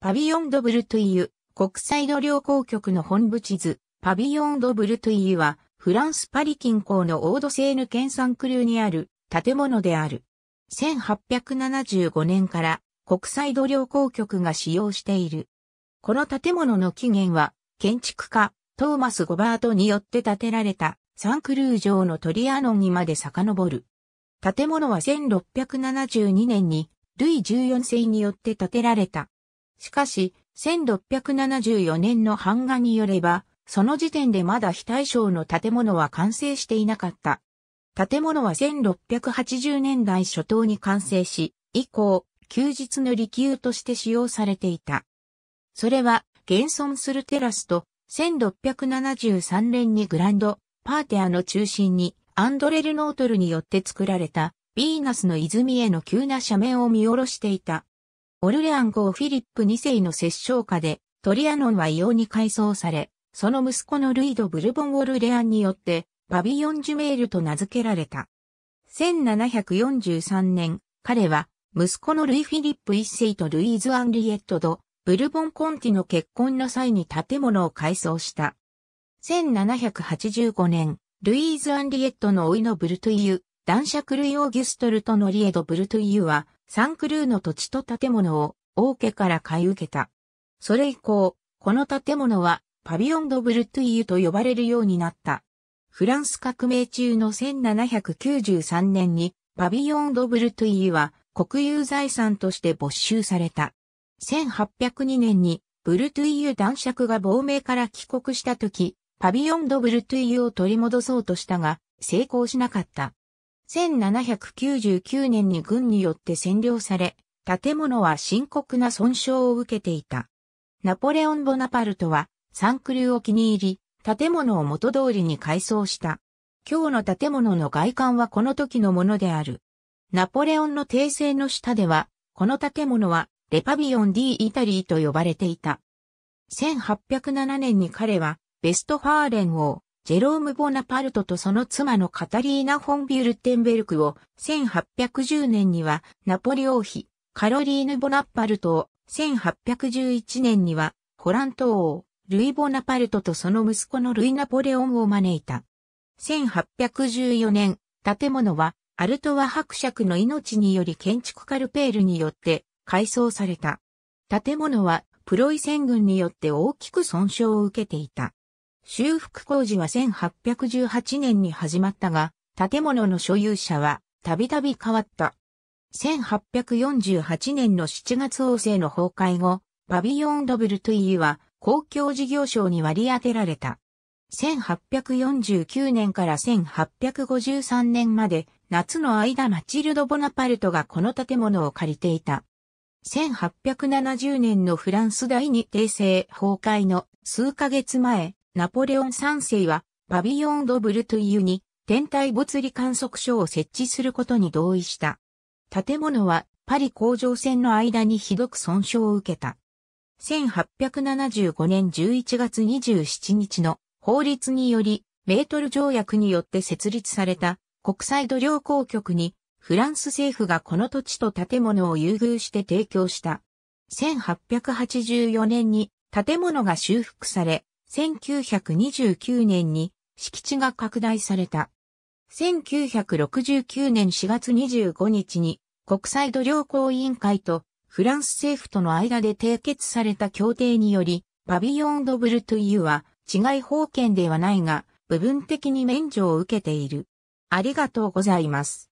パビヨンド・ブルトゥイユ、国際土量衡局の本部地図、パビヨンド・ブルトゥイユは、フランス・パリ近郊のオードセーヌ県産クルーにある建物である。1875年から国際土量衡局が使用している。この建物の起源は、建築家、トーマス・ゴバートによって建てられたサンクルー城のトリアノンにまで遡る。建物は1672年にルイ14世によって建てられたしかし、1674年の版画によれば、その時点でまだ非対称の建物は完成していなかった。建物は1680年代初頭に完成し、以降、休日の利休として使用されていた。それは、現存するテラスと、1673年にグランド、パーテアの中心に、アンドレルノートルによって作られた、ヴィーナスの泉への急な斜面を見下ろしていたオルレアン号フィリップ2世の摂政下で、トリアノンは異様に改装され、その息子のルイド・ブルボン・オルレアンによって、パビヨン・ジュメールと名付けられた。1743年、彼は、息子のルイ・フィリップ1世とルイーズ・アンリエットド、ブルボン・コンティの結婚の際に建物を改装した。1785年、ルイーズ・アンリエットの甥のブルトゥイユ、男爵ルイ・オーギュストルとのリエド・ブルトゥイユは、サンクルーの土地と建物を王家から買い受けた。それ以降、この建物はパビオン・ド・ブルトゥイユと呼ばれるようになった。フランス革命中の1793年にパビオン・ド・ブルトゥイユは国有財産として没収された。1802年にブルトゥイユ男爵が亡命から帰国した時、パビオン・ド・ブルトゥイユを取り戻そうとしたが、成功しなかった。1799年に軍によって占領され、建物は深刻な損傷を受けていた。ナポレオン・ボナパルトは、サンクリューを気に入り、建物を元通りに改装した。今日の建物の外観はこの時のものである。ナポレオンの訂正の下では、この建物は、レパビオン・ディ・イタリーと呼ばれていた。1807年に彼は、ベストファーレン王、ジェローム・ボナパルトとその妻のカタリーナ・フォン・ビュルテンベルクを1810年にはナポリ王妃、カロリーヌ・ボナパルトを1811年にはホラント王、ルイ・ボナパルトとその息子のルイ・ナポレオンを招いた。1814年、建物はアルトワ伯爵の命により建築カルペールによって改装された。建物はプロイセン軍によって大きく損傷を受けていた。修復工事は1818年に始まったが、建物の所有者はたびたび変わった。1848年の7月王政の崩壊後、パビヨン・ドブルトゥイは公共事業省に割り当てられた。1849年から1853年まで夏の間マチルド・ボナパルトがこの建物を借りていた。1870年のフランス第二帝政崩壊の数ヶ月前、ナポレオン3世は、パビオン・ド・ブルトゥイユに、天体没理観測所を設置することに同意した。建物は、パリ甲状線の間にひどく損傷を受けた。1875年11月27日の法律により、メートル条約によって設立された国際度量公局にフランス政府がこの土地と建物を優遇して提供した。1884年に建物が修復され、1929年に敷地が拡大された。1969年4月25日に国際土壌公委員会とフランス政府との間で締結された協定により、パビヨン・ド・ブルトゥ・ユは治外法権ではないが、部分的に免除を受けている。ありがとうございます。